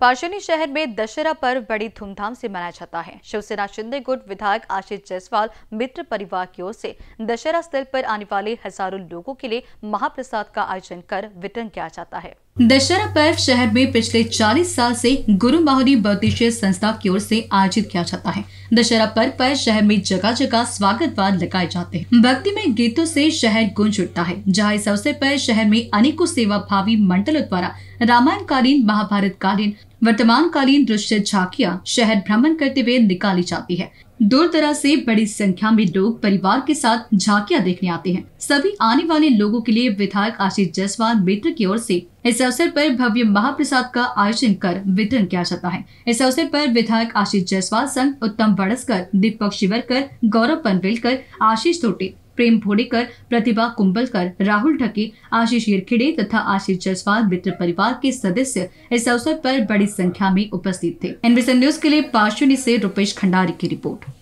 पार्षणी शहर में दशहरा पर्व बड़ी धूमधाम से मनाया जाता है शिवसेना शिंदे गुट विधायक आशीष जायसवाल मित्र परिवार की ओर से दशहरा स्थल पर आने वाले हजारों लोगों के लिए महाप्रसाद का आयोजन कर वितरण किया जाता है दशहरा पर्व शहर में पिछले 40 साल से गुरु माहौरी बौद्धिशीय संस्था की ओर से आयोजित किया जाता है दशहरा पर्व पर शहर में जगह जगह स्वागत वाद लगाए जाते हैं भक्ति में गीतों से शहर गुंज उठता है जहां इस अवसर पर शहर में अनेकों सेवा भावी मंडलों द्वारा रामायण कालीन महाभारत कालीन वर्तमान कालीन दृश्य झांकियां शहर भ्रमण करते हुए निकाली जाती है दूर दराज से बड़ी संख्या में लोग परिवार के साथ झांकियां देखने आते हैं सभी आने वाले लोगों के लिए विधायक आशीष जायसवाल मित्र की ओर से इस अवसर पर भव्य महाप्रसाद का आयोजन कर वितरण किया जाता है इस अवसर पर विधायक आशीष जायसवाल संघ उत्तम बड़सकर दीपक शिवरकर गौरव पनवेलकर आशीष तोटे प्रेम भोडेकर प्रतिभा कुंबलकर राहुल ढके आशीष येरखेड़े तथा आशीष जसवाल मित्र परिवार के सदस्य इस अवसर पर बड़ी संख्या में उपस्थित थे एनबीसी न्यूज के लिए पार्श्वनी से रुपेश खंडारी की रिपोर्ट